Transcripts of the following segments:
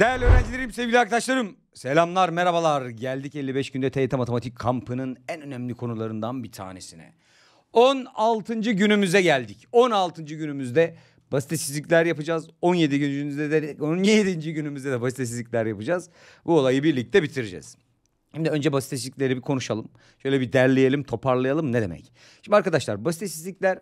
Değerli öğrencilerim, sevgili arkadaşlarım. Selamlar, merhabalar. Geldik 55 günde TYT Matematik kampının en önemli konularından bir tanesine. 16. günümüze geldik. 16. günümüzde basitesizlikler yapacağız. 17. günümüzde de 17. günümüzde de basitesizlikler yapacağız. Bu olayı birlikte bitireceğiz. Şimdi önce basitesizlikleri bir konuşalım. Şöyle bir derleyelim, toparlayalım ne demek? Şimdi arkadaşlar basitesizlikler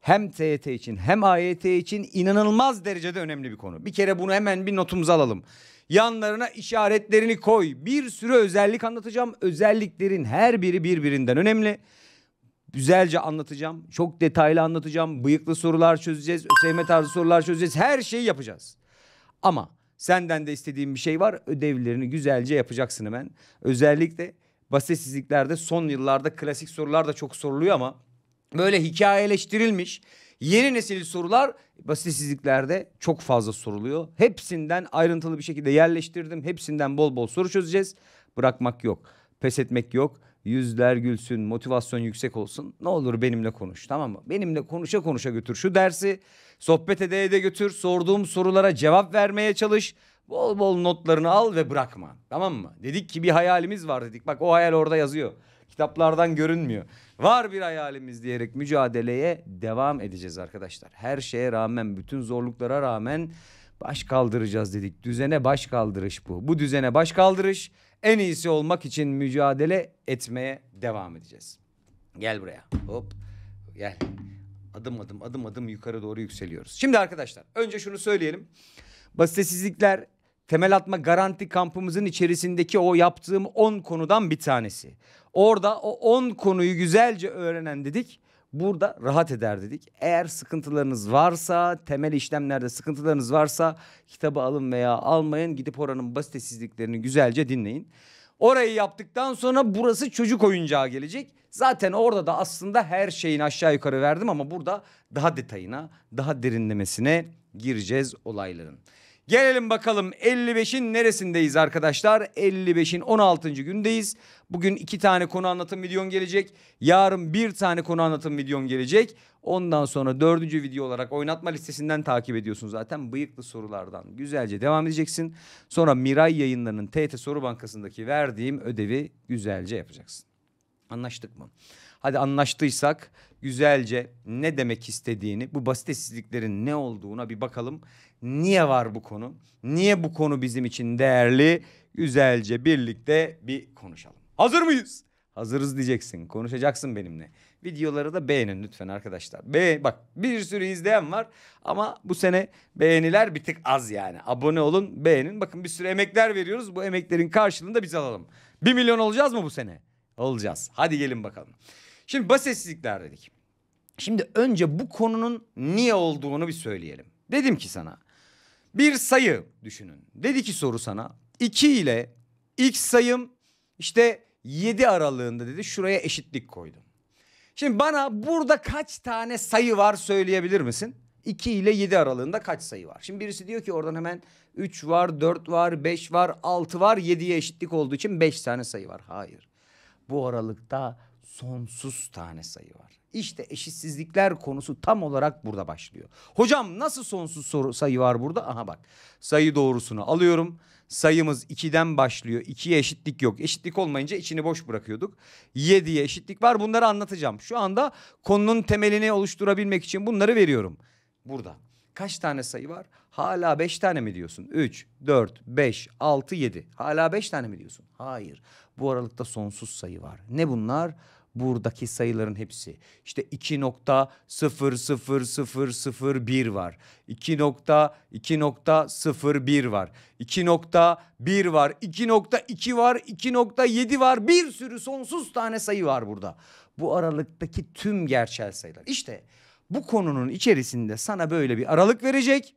hem TYT için hem AYT için inanılmaz derecede önemli bir konu. Bir kere bunu hemen bir notumuza alalım. Yanlarına işaretlerini koy. Bir sürü özellik anlatacağım. Özelliklerin her biri birbirinden önemli. Güzelce anlatacağım. Çok detaylı anlatacağım. Bıyıklı sorular çözeceğiz. ÖSYM tarzı sorular çözeceğiz. Her şeyi yapacağız. Ama senden de istediğim bir şey var. Ödevlerini güzelce yapacaksın hemen. Özellikle basitsizliklerde son yıllarda klasik sorular da çok soruluyor ama böyle hikayeleştirilmiş yeni nesil sorular basitsizliklerde çok fazla soruluyor. Hepsinden ayrıntılı bir şekilde yerleştirdim. Hepsinden bol bol soru çözeceğiz. Bırakmak yok. Pes etmek yok. Yüzler gülsün, motivasyon yüksek olsun. Ne olur benimle konuş tamam mı? Benimle konuşa konuşa götür şu dersi. Sohbet ede ede götür. Sorduğum sorulara cevap vermeye çalış. Bol bol notlarını al ve bırakma. Tamam mı? Dedik ki bir hayalimiz var dedik. Bak o hayal orada yazıyor. Kitaplardan görünmüyor. Var bir hayalimiz diyerek mücadeleye devam edeceğiz arkadaşlar. Her şeye rağmen, bütün zorluklara rağmen baş kaldıracağız dedik. Düzene baş kaldırış bu. Bu düzene baş kaldırış en iyisi olmak için mücadele etmeye devam edeceğiz. Gel buraya. Hop. Gel. Adım adım adım adım yukarı doğru yükseliyoruz. Şimdi arkadaşlar önce şunu söyleyelim. Basitesizlikler temel atma garanti kampımızın içerisindeki o yaptığım 10 konudan bir tanesi. Orada o 10 konuyu güzelce öğrenen dedik. Burada rahat eder dedik. Eğer sıkıntılarınız varsa, temel işlemlerde sıkıntılarınız varsa kitabı alın veya almayın. Gidip oranın basitesizliklerini güzelce dinleyin. Orayı yaptıktan sonra burası çocuk oyuncağı gelecek. Zaten orada da aslında her şeyin aşağı yukarı verdim ama burada daha detayına, daha derinlemesine gireceğiz olayların. Gelelim bakalım 55'in neresindeyiz arkadaşlar? 55'in 16. gündeyiz. Bugün iki tane konu anlatım videom gelecek. Yarın bir tane konu anlatım videom gelecek. Ondan sonra dördüncü video olarak oynatma listesinden takip ediyorsun zaten. Bıyıklı sorulardan güzelce devam edeceksin. Sonra Miray yayınlarının TT Soru Bankası'ndaki verdiğim ödevi güzelce yapacaksın. Anlaştık mı? Hadi anlaştıysak güzelce ne demek istediğini, bu basitesizliklerin ne olduğuna bir bakalım. Niye var bu konu? Niye bu konu bizim için değerli? Güzelce birlikte bir konuşalım. Hazır mıyız? Hazırız diyeceksin. Konuşacaksın benimle. Videoları da beğenin lütfen arkadaşlar. Be bak bir sürü izleyen var ama bu sene beğeniler bir tık az yani. Abone olun, beğenin. Bakın bir sürü emekler veriyoruz. Bu emeklerin karşılığını da biz alalım. Bir milyon olacağız mı bu sene? Olacağız. Hadi gelin bakalım. Şimdi basitsizlikler dedik. Şimdi önce bu konunun niye olduğunu bir söyleyelim. Dedim ki sana bir sayı düşünün. Dedi ki soru sana 2 ile x sayım işte 7 aralığında dedi. Şuraya eşitlik koydum. Şimdi bana burada kaç tane sayı var söyleyebilir misin? 2 ile 7 aralığında kaç sayı var? Şimdi birisi diyor ki oradan hemen 3 var, 4 var, 5 var, 6 var. 7'ye eşitlik olduğu için 5 tane sayı var. Hayır. Bu aralıkta sonsuz tane sayı var. İşte eşitsizlikler konusu tam olarak burada başlıyor. Hocam nasıl sonsuz soru, sayı var burada? Aha bak sayı doğrusunu alıyorum. Sayımız 2'den başlıyor. 2'ye eşitlik yok. Eşitlik olmayınca içini boş bırakıyorduk. 7'ye eşitlik var. Bunları anlatacağım. Şu anda konunun temelini oluşturabilmek için bunları veriyorum. Burada. Kaç tane sayı var? Hala beş tane mi diyorsun? 3, 4, 5, 6, 7. Hala beş tane mi diyorsun? Hayır. Bu aralıkta sonsuz sayı var. Ne bunlar? Bunlar buradaki sayıların hepsi. İşte 2.00001 var. 2.2.01 var. 2.1 var. 2.2 var. 2.7 var. Bir sürü sonsuz tane sayı var burada. Bu aralıktaki tüm gerçel sayılar. İşte bu konunun içerisinde sana böyle bir aralık verecek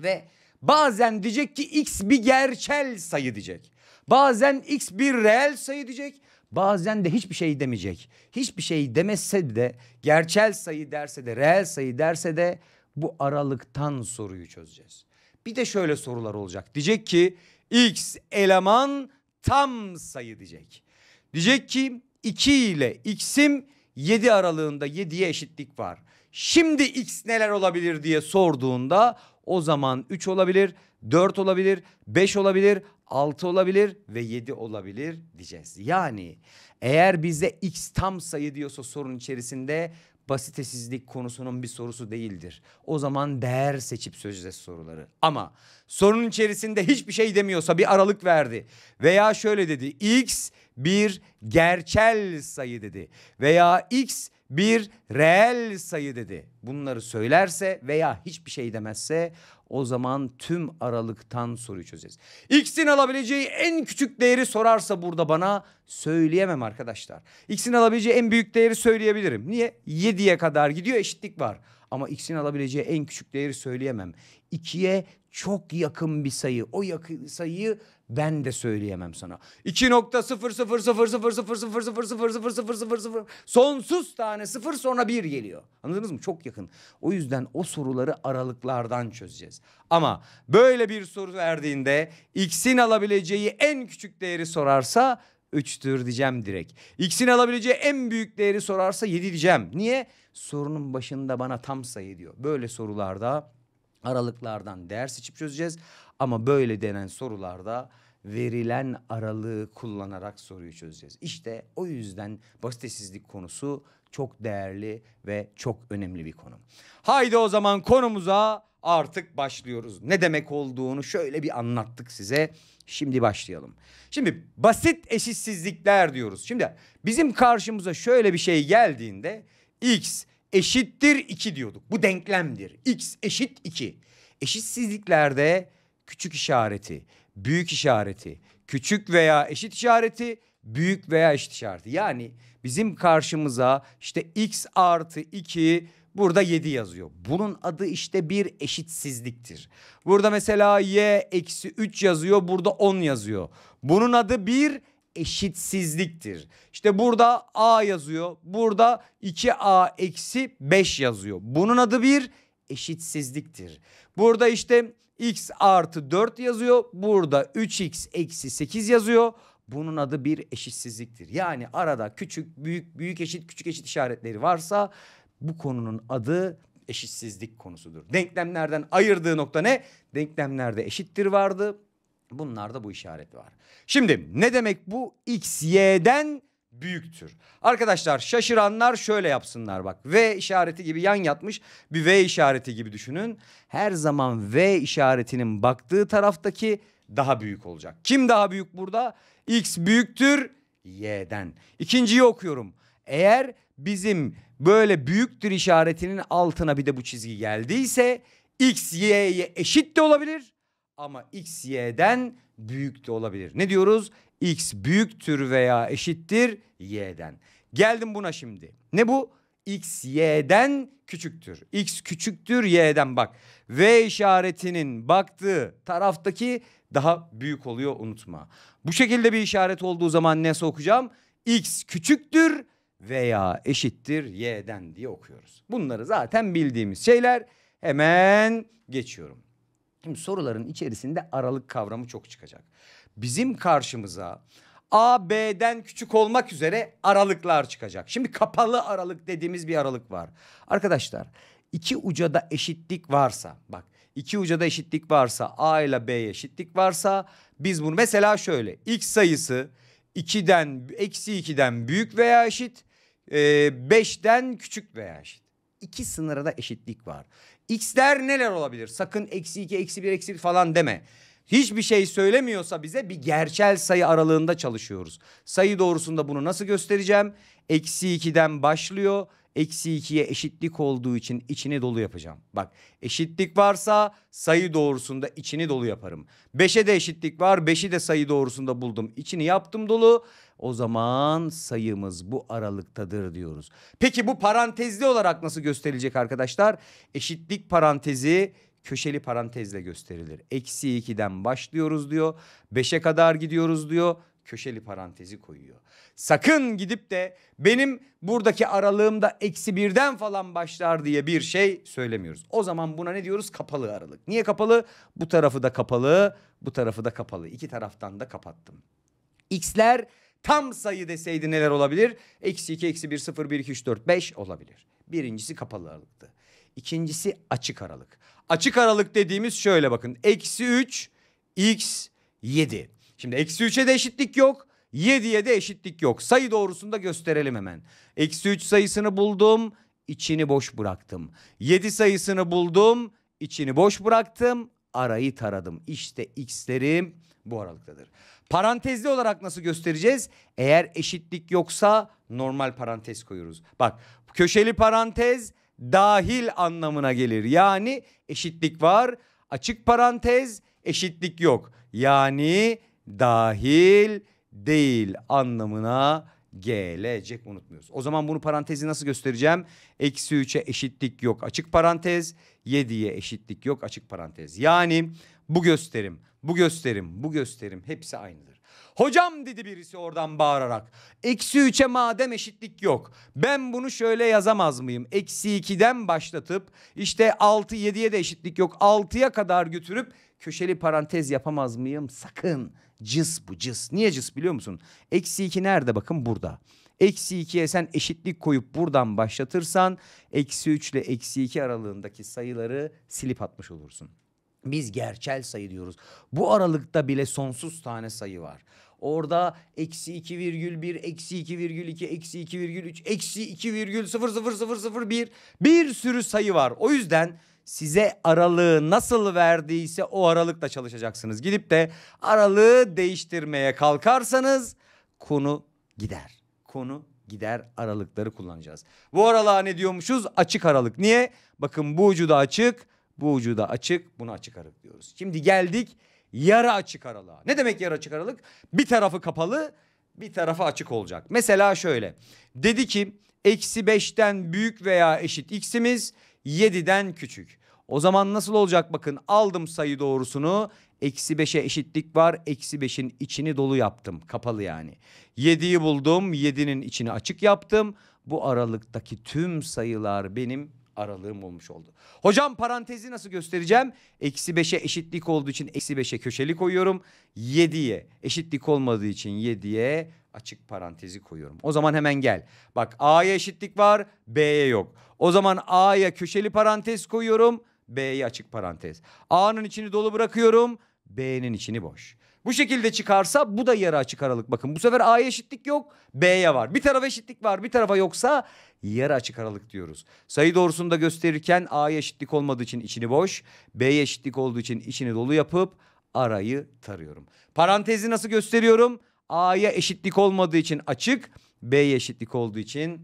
ve bazen diyecek ki x bir gerçel sayı diyecek. Bazen x bir reel sayı diyecek. Bazen de hiçbir şey demeyecek. Hiçbir şey demezse de gerçel sayı derse de reel sayı derse de bu aralıktan soruyu çözeceğiz. Bir de şöyle sorular olacak. Diyecek ki x eleman tam sayı diyecek. Diyecek ki 2 ile x'im 7 aralığında 7'ye eşitlik var. Şimdi x neler olabilir diye sorduğunda o zaman 3 olabilir, 4 olabilir, 5 olabilir, 6 olabilir ve 7 olabilir diyeceğiz. Yani eğer bize x tam sayı diyorsa sorun içerisinde basitesizlik konusunun bir sorusu değildir. O zaman değer seçip sözde soruları. Ama sorunun içerisinde hiçbir şey demiyorsa bir aralık verdi. Veya şöyle dedi x bir gerçel sayı dedi. Veya x bir reel sayı dedi. Bunları söylerse veya hiçbir şey demezse o zaman tüm aralıktan soruyu çözeceğiz. X'in alabileceği en küçük değeri sorarsa burada bana söyleyemem arkadaşlar. X'in alabileceği en büyük değeri söyleyebilirim. Niye? 7'ye kadar gidiyor eşitlik var. Ama X'in alabileceği en küçük değeri söyleyemem. 2'ye çok yakın bir sayı. O yakın sayıyı ben de söyleyemem sana. 2.000000000000000 sonsuz tane sıfır sonra bir geliyor. Anladınız mı? Çok yakın. O yüzden o soruları aralıklardan çözeceğiz. Ama böyle bir soru verdiğinde x'in alabileceği en küçük değeri sorarsa 3'tür diyeceğim direkt. X'in alabileceği en büyük değeri sorarsa 7 diyeceğim. Niye? Sorunun başında bana tam sayı diyor. Böyle sorularda aralıklardan değer seçip çözeceğiz. Ama böyle denen sorularda verilen aralığı kullanarak soruyu çözeceğiz. İşte o yüzden basitesizlik konusu çok değerli ve çok önemli bir konu. Haydi o zaman konumuza artık başlıyoruz. Ne demek olduğunu şöyle bir anlattık size. Şimdi başlayalım. Şimdi basit eşitsizlikler diyoruz. Şimdi bizim karşımıza şöyle bir şey geldiğinde x eşittir 2 diyorduk. Bu denklemdir. x eşit 2. Eşitsizliklerde küçük işareti büyük işareti, küçük veya eşit işareti, büyük veya eşit işareti. Yani bizim karşımıza işte x artı 2 burada 7 yazıyor. Bunun adı işte bir eşitsizliktir. Burada mesela y eksi 3 yazıyor burada 10 yazıyor. Bunun adı bir eşitsizliktir. İşte burada a yazıyor burada 2a eksi 5 yazıyor. Bunun adı bir eşitsizliktir. Burada işte x artı 4 yazıyor. Burada 3x eksi 8 yazıyor. Bunun adı bir eşitsizliktir. Yani arada küçük, büyük, büyük eşit, küçük eşit işaretleri varsa bu konunun adı eşitsizlik konusudur. Denklemlerden ayırdığı nokta ne? Denklemlerde eşittir vardı. Bunlarda bu işaret var. Şimdi ne demek bu? X, Y'den büyüktür. Arkadaşlar şaşıranlar şöyle yapsınlar bak. V işareti gibi yan yatmış bir V işareti gibi düşünün. Her zaman V işaretinin baktığı taraftaki daha büyük olacak. Kim daha büyük burada? X büyüktür Y'den. İkinciyi okuyorum. Eğer bizim böyle büyüktür işaretinin altına bir de bu çizgi geldiyse X Y'ye eşit de olabilir ama X Y'den büyük de olabilir. Ne diyoruz? x büyüktür veya eşittir y'den. Geldim buna şimdi. Ne bu? x y'den küçüktür. x küçüktür y'den bak. V işaretinin baktığı taraftaki daha büyük oluyor unutma. Bu şekilde bir işaret olduğu zaman ne sokacağım? x küçüktür veya eşittir y'den diye okuyoruz. Bunları zaten bildiğimiz şeyler. Hemen geçiyorum. Şimdi soruların içerisinde aralık kavramı çok çıkacak bizim karşımıza AB'den küçük olmak üzere aralıklar çıkacak. Şimdi kapalı aralık dediğimiz bir aralık var. Arkadaşlar iki uca da eşitlik varsa bak iki uca da eşitlik varsa A ile b eşitlik varsa biz bunu mesela şöyle x sayısı 2'den eksi 2'den büyük veya eşit 5'ten e, küçük veya eşit. İki sınıra da eşitlik var. X'ler neler olabilir? Sakın eksi 2, eksi 1, eksi 1 falan deme hiçbir şey söylemiyorsa bize bir gerçel sayı aralığında çalışıyoruz. Sayı doğrusunda bunu nasıl göstereceğim? Eksi 2'den başlıyor. Eksi 2'ye eşitlik olduğu için içini dolu yapacağım. Bak eşitlik varsa sayı doğrusunda içini dolu yaparım. 5'e de eşitlik var. 5'i de sayı doğrusunda buldum. İçini yaptım dolu. O zaman sayımız bu aralıktadır diyoruz. Peki bu parantezli olarak nasıl gösterilecek arkadaşlar? Eşitlik parantezi köşeli parantezle gösterilir. Eksi 2'den başlıyoruz diyor. 5'e kadar gidiyoruz diyor. Köşeli parantezi koyuyor. Sakın gidip de benim buradaki aralığımda eksi birden falan başlar diye bir şey söylemiyoruz. O zaman buna ne diyoruz? Kapalı aralık. Niye kapalı? Bu tarafı da kapalı, bu tarafı da kapalı. İki taraftan da kapattım. X'ler tam sayı deseydi neler olabilir? Eksi 2, eksi 1, 0, 1, 2, 3, 4, 5 olabilir. Birincisi kapalı aralıktı. İkincisi açık aralık. Açık aralık dediğimiz şöyle bakın. Eksi 3 x 7. Şimdi eksi 3'e de eşitlik yok. 7'ye de eşitlik yok. Sayı doğrusunda gösterelim hemen. Eksi 3 sayısını buldum. içini boş bıraktım. 7 sayısını buldum. içini boş bıraktım. Arayı taradım. İşte x'lerim bu aralıktadır. Parantezli olarak nasıl göstereceğiz? Eğer eşitlik yoksa normal parantez koyuyoruz. Bak köşeli parantez dahil anlamına gelir. Yani eşitlik var, açık parantez, eşitlik yok. Yani dahil değil anlamına gelecek unutmuyoruz. O zaman bunu parantezi nasıl göstereceğim? Eksi 3'e eşitlik yok açık parantez. 7'ye eşitlik yok açık parantez. Yani bu gösterim, bu gösterim, bu gösterim hepsi aynıdır. Hocam dedi birisi oradan bağırarak. Eksi üçe madem eşitlik yok. Ben bunu şöyle yazamaz mıyım? Eksi ikiden başlatıp işte altı yediye de eşitlik yok. Altıya kadar götürüp köşeli parantez yapamaz mıyım? Sakın. Cız bu cız. Niye cız biliyor musun? Eksi iki nerede bakın burada. Eksi ikiye sen eşitlik koyup buradan başlatırsan eksi üç ile eksi iki aralığındaki sayıları silip atmış olursun. Biz gerçel sayı diyoruz. Bu aralıkta bile sonsuz tane sayı var. Orada eksi 2,1, eksi 2,2, eksi 2,3, eksi 2,00001 bir sürü sayı var. O yüzden size aralığı nasıl verdiyse o aralıkta çalışacaksınız. Gidip de aralığı değiştirmeye kalkarsanız konu gider. Konu gider aralıkları kullanacağız. Bu aralığa ne diyormuşuz? Açık aralık. Niye? Bakın bu ucu da açık, bu vücuda açık bunu açık aralık diyoruz. Şimdi geldik yarı açık aralığa. Ne demek yarı açık aralık? Bir tarafı kapalı bir tarafı açık olacak. Mesela şöyle dedi ki eksi beşten büyük veya eşit x'imiz 7'den küçük. O zaman nasıl olacak bakın aldım sayı doğrusunu eksi 5'e eşitlik var eksi 5'in içini dolu yaptım kapalı yani. 7'yi buldum 7'nin içini açık yaptım bu aralıktaki tüm sayılar benim aralığım olmuş oldu. Hocam parantezi nasıl göstereceğim? Eksi 5'e eşitlik olduğu için eksi 5'e köşeli koyuyorum. 7'ye eşitlik olmadığı için 7'ye açık parantezi koyuyorum. O zaman hemen gel. Bak A'ya eşitlik var B'ye yok. O zaman A'ya köşeli parantez koyuyorum. B'ye açık parantez. A'nın içini dolu bırakıyorum. B'nin içini boş. Bu şekilde çıkarsa bu da yarı açık aralık. Bakın bu sefer A'ya eşitlik yok B'ye var. Bir tarafa eşitlik var bir tarafa yoksa yarı açık aralık diyoruz. Sayı doğrusunu da gösterirken A'ya eşitlik olmadığı için içini boş. B'ye eşitlik olduğu için içini dolu yapıp arayı tarıyorum. Parantezi nasıl gösteriyorum? A'ya eşitlik olmadığı için açık. B'ye eşitlik olduğu için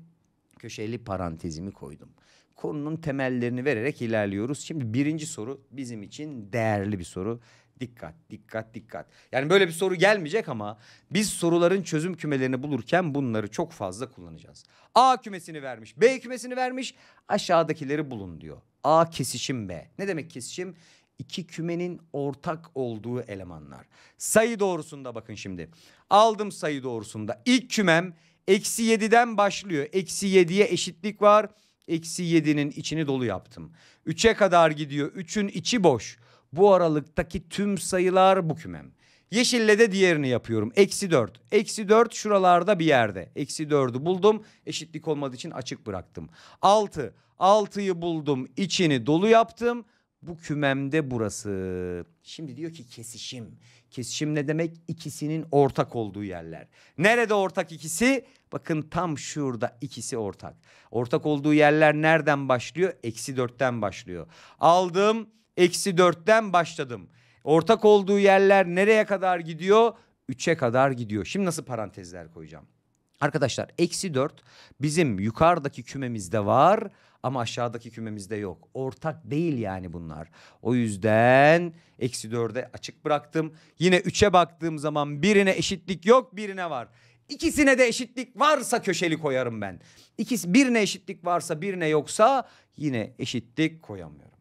köşeli parantezimi koydum konunun temellerini vererek ilerliyoruz. Şimdi birinci soru bizim için değerli bir soru. Dikkat, dikkat, dikkat. Yani böyle bir soru gelmeyecek ama biz soruların çözüm kümelerini bulurken bunları çok fazla kullanacağız. A kümesini vermiş, B kümesini vermiş. Aşağıdakileri bulun diyor. A kesişim B. Ne demek kesişim? İki kümenin ortak olduğu elemanlar. Sayı doğrusunda bakın şimdi. Aldım sayı doğrusunda. İlk kümem eksi yediden başlıyor. Eksi yediye eşitlik var. Eksi yedinin içini dolu yaptım. Üçe kadar gidiyor. Üçün içi boş. Bu aralıktaki tüm sayılar bu kümem. Yeşille de diğerini yapıyorum. Eksi 4. Eksi 4 şuralarda bir yerde. Eksi 4'ü buldum. Eşitlik olmadığı için açık bıraktım. 6. 6'yı buldum. İçini dolu yaptım. Bu kümemde burası. Şimdi diyor ki kesişim. Kesişim ne demek? İkisinin ortak olduğu yerler. Nerede ortak ikisi? Bakın tam şurada ikisi ortak. Ortak olduğu yerler nereden başlıyor? Eksi dörtten başlıyor. Aldım Eksi dörtten başladım. Ortak olduğu yerler nereye kadar gidiyor? Üçe kadar gidiyor. Şimdi nasıl parantezler koyacağım? Arkadaşlar eksi dört bizim yukarıdaki kümemizde var ama aşağıdaki kümemizde yok. Ortak değil yani bunlar. O yüzden eksi 4'e açık bıraktım. Yine üçe baktığım zaman birine eşitlik yok birine var. İkisine de eşitlik varsa köşeli koyarım ben. İkisi birine eşitlik varsa birine yoksa yine eşitlik koyamıyorum.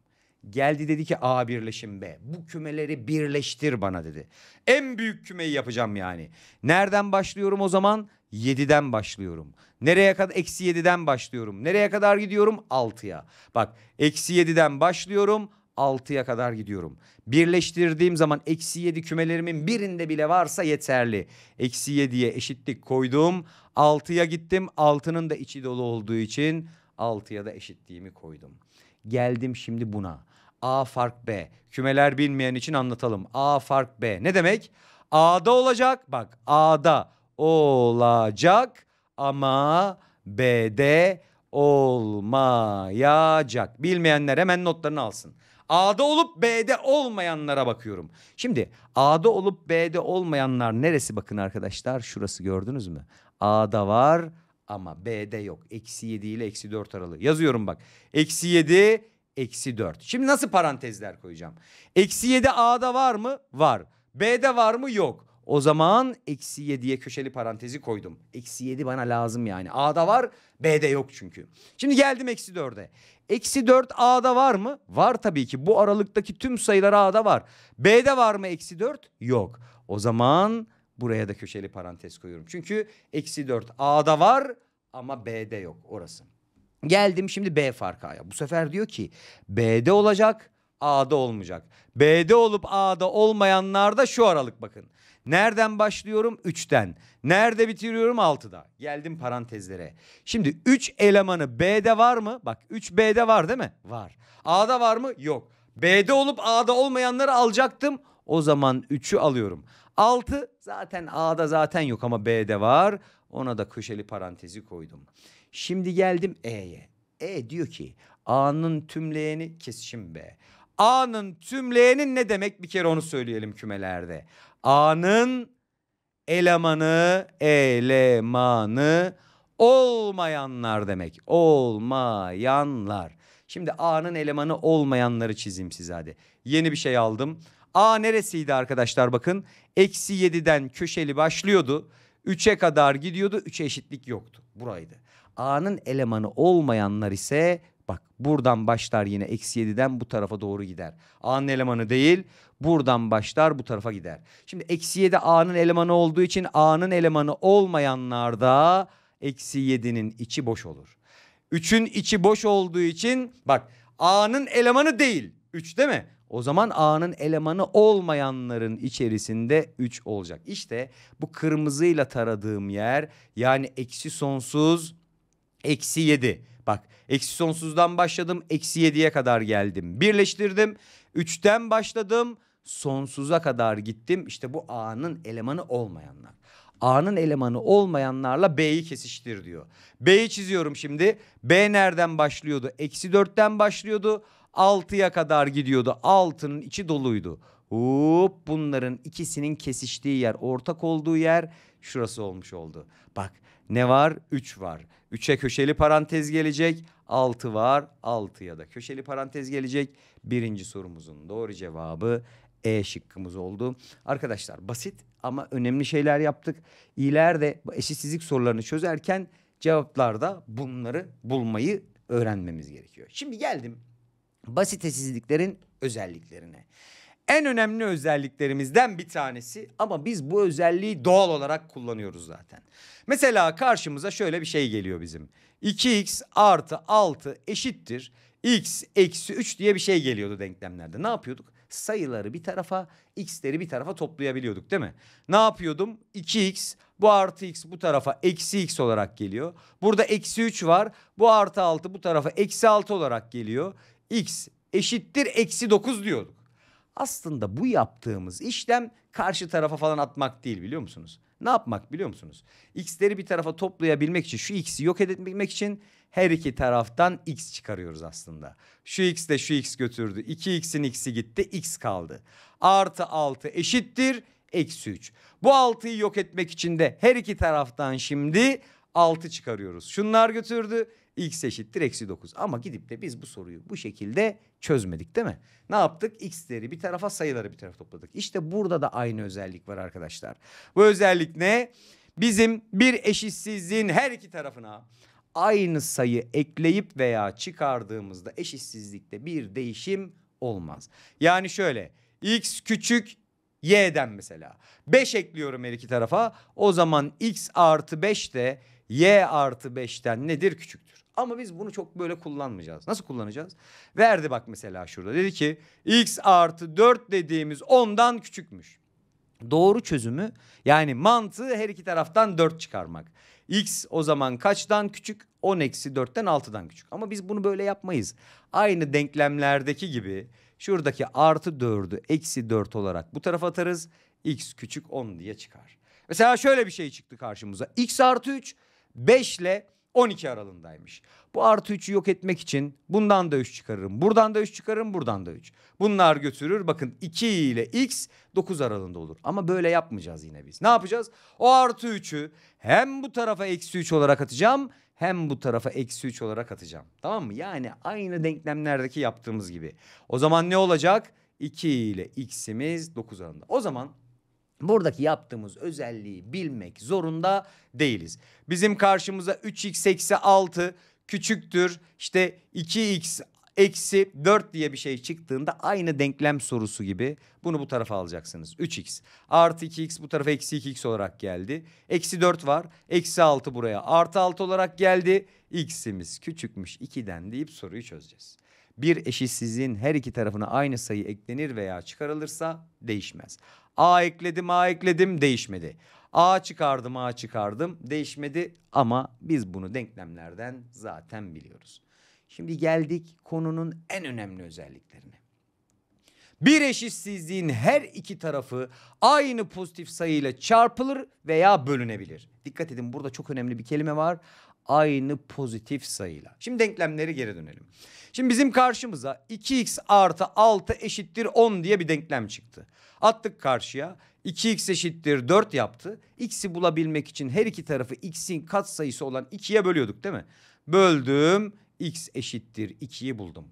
Geldi dedi ki A birleşim B. Bu kümeleri birleştir bana dedi. En büyük kümeyi yapacağım yani. Nereden başlıyorum o zaman? 7'den başlıyorum. Nereye kadar? Eksi 7'den başlıyorum. Nereye kadar gidiyorum? 6'ya. Bak eksi 7'den başlıyorum. 6'ya kadar gidiyorum. Birleştirdiğim zaman eksi 7 kümelerimin birinde bile varsa yeterli. Eksi 7'ye eşitlik koydum. 6'ya gittim. 6'nın da içi dolu olduğu için 6'ya da eşitliğimi koydum. Geldim şimdi buna. A fark B. Kümeler bilmeyen için anlatalım. A fark B. Ne demek? A'da olacak. Bak A'da olacak ama B'de olmayacak. Bilmeyenler hemen notlarını alsın. A'da olup B'de olmayanlara bakıyorum. Şimdi A'da olup B'de olmayanlar neresi bakın arkadaşlar? Şurası gördünüz mü? A'da var ama B'de yok. Eksi 7 ile eksi 4 aralığı. Yazıyorum bak. Eksi 7, eksi 4. Şimdi nasıl parantezler koyacağım? Eksi 7 A'da var mı? Var. B'de var mı? Yok. O zaman eksi 7'ye köşeli parantezi koydum. Eksi 7 bana lazım yani. A'da var B'de yok çünkü. Şimdi geldim eksi 4'e. Eksi 4 A'da var mı? Var tabii ki. Bu aralıktaki tüm sayılar A'da var. B'de var mı eksi 4? Yok. O zaman buraya da köşeli parantez koyuyorum. Çünkü eksi 4 A'da var ama B'de yok orası. Geldim şimdi B farkı farkaya. Bu sefer diyor ki B'de olacak A'da olmayacak. B'de olup A'da olmayanlar da şu aralık bakın. Nereden başlıyorum? 3'ten. Nerede bitiriyorum? 6'da. Geldim parantezlere. Şimdi 3 elemanı B'de var mı? Bak 3 B'de var değil mi? Var. A'da var mı? Yok. B'de olup A'da olmayanları alacaktım. O zaman 3'ü alıyorum. 6 zaten A'da zaten yok ama B'de var. Ona da köşeli parantezi koydum. Şimdi geldim E'ye. E diyor ki A'nın tümleyeni kesişim B. A'nın tümleyenin ne demek bir kere onu söyleyelim kümelerde. A'nın elemanı, elemanı olmayanlar demek. Olmayanlar. Şimdi A'nın elemanı olmayanları çizeyim size hadi. Yeni bir şey aldım. A neresiydi arkadaşlar bakın. Eksi 7'den köşeli başlıyordu. 3'e kadar gidiyordu. 3'e eşitlik yoktu. Buraydı. A'nın elemanı olmayanlar ise bak buradan başlar yine eksi 7'den bu tarafa doğru gider. A'nın elemanı değil buradan başlar bu tarafa gider. Şimdi eksi 7 A'nın elemanı olduğu için A'nın elemanı olmayanlarda eksi 7'nin içi boş olur. 3'ün içi boş olduğu için bak A'nın elemanı değil 3 değil mi? O zaman A'nın elemanı olmayanların içerisinde 3 olacak. İşte bu kırmızıyla taradığım yer yani eksi sonsuz Eksi 7. Bak eksi sonsuzdan başladım eksi 7'ye kadar geldim. Birleştirdim. 3'ten başladım sonsuza kadar gittim. İşte bu A'nın elemanı olmayanlar. A'nın elemanı olmayanlarla B'yi kesiştir diyor. B'yi çiziyorum şimdi. B nereden başlıyordu? Eksi 4'ten başlıyordu. 6'ya kadar gidiyordu. 6'nın içi doluydu. Hop bunların ikisinin kesiştiği yer, ortak olduğu yer şurası olmuş oldu. Bak ne var? 3 var. 3'e köşeli parantez gelecek. 6 var. ya da köşeli parantez gelecek. Birinci sorumuzun doğru cevabı E şıkkımız oldu. Arkadaşlar basit ama önemli şeyler yaptık. İleride eşitsizlik sorularını çözerken cevaplarda bunları bulmayı öğrenmemiz gerekiyor. Şimdi geldim basit eşitsizliklerin özelliklerine en önemli özelliklerimizden bir tanesi ama biz bu özelliği doğal olarak kullanıyoruz zaten. Mesela karşımıza şöyle bir şey geliyor bizim. 2x artı 6 eşittir x eksi 3 diye bir şey geliyordu denklemlerde. Ne yapıyorduk? Sayıları bir tarafa x'leri bir tarafa toplayabiliyorduk değil mi? Ne yapıyordum? 2x bu artı x bu tarafa eksi x olarak geliyor. Burada eksi 3 var. Bu artı 6 bu tarafa eksi 6 olarak geliyor. x eşittir eksi 9 diyorduk. Aslında bu yaptığımız işlem karşı tarafa falan atmak değil biliyor musunuz? Ne yapmak biliyor musunuz? X'leri bir tarafa toplayabilmek için şu X'i yok edebilmek için her iki taraftan X çıkarıyoruz aslında. Şu X de şu X götürdü. 2X'in X'i gitti X kaldı. Artı 6 eşittir eksi 3. Bu 6'yı yok etmek için de her iki taraftan şimdi 6 çıkarıyoruz. Şunlar götürdü x eşittir eksi 9. Ama gidip de biz bu soruyu bu şekilde çözmedik değil mi? Ne yaptık? x'leri bir tarafa sayıları bir tarafa topladık. İşte burada da aynı özellik var arkadaşlar. Bu özellik ne? Bizim bir eşitsizliğin her iki tarafına aynı sayı ekleyip veya çıkardığımızda eşitsizlikte bir değişim olmaz. Yani şöyle x küçük y'den mesela 5 ekliyorum her iki tarafa o zaman x artı 5 de y artı 5'ten nedir küçüktür. Ama biz bunu çok böyle kullanmayacağız. Nasıl kullanacağız? Verdi bak mesela şurada. Dedi ki x artı 4 dediğimiz 10'dan küçükmüş. Doğru çözümü yani mantığı her iki taraftan 4 çıkarmak. X o zaman kaçtan küçük? 10 eksi 4'ten 6'dan küçük. Ama biz bunu böyle yapmayız. Aynı denklemlerdeki gibi şuradaki artı 4'ü eksi 4 olarak bu tarafa atarız. X küçük 10 diye çıkar. Mesela şöyle bir şey çıktı karşımıza. X artı 3 5 ile 12 aralığındaymış. Bu artı 3'ü yok etmek için bundan da 3 çıkarırım. Buradan da 3 çıkarırım buradan da 3. Bunlar götürür bakın 2 ile x 9 aralığında olur. Ama böyle yapmayacağız yine biz. Ne yapacağız? O artı 3'ü hem bu tarafa eksi 3 olarak atacağım hem bu tarafa eksi 3 olarak atacağım. Tamam mı? Yani aynı denklemlerdeki yaptığımız gibi. O zaman ne olacak? 2 ile x'imiz 9 aralığında. O zaman Buradaki yaptığımız özelliği bilmek zorunda değiliz. Bizim karşımıza 3x eksi 6 küçüktür İşte 2x eksi 4 diye bir şey çıktığında aynı denklem sorusu gibi bunu bu tarafa alacaksınız. 3x artı 2x bu tarafa eksi 2x olarak geldi. Eksi 4 var eksi 6 buraya artı 6 olarak geldi. X'imiz küçükmüş 2'den deyip soruyu çözeceğiz. Bir eşitsizliğin her iki tarafına aynı sayı eklenir veya çıkarılırsa değişmez. A ekledim A ekledim değişmedi. A çıkardım A çıkardım değişmedi ama biz bunu denklemlerden zaten biliyoruz. Şimdi geldik konunun en önemli özelliklerine. Bir eşitsizliğin her iki tarafı aynı pozitif sayıyla çarpılır veya bölünebilir. Dikkat edin burada çok önemli bir kelime var. Aynı pozitif sayıyla. Şimdi denklemleri geri dönelim. Şimdi bizim karşımıza 2x artı 6 eşittir 10 diye bir denklem çıktı. Attık karşıya 2x eşittir 4 yaptı. X'i bulabilmek için her iki tarafı x'in katsayısı olan 2'ye bölüyorduk değil mi? Böldüm x eşittir 2'yi buldum.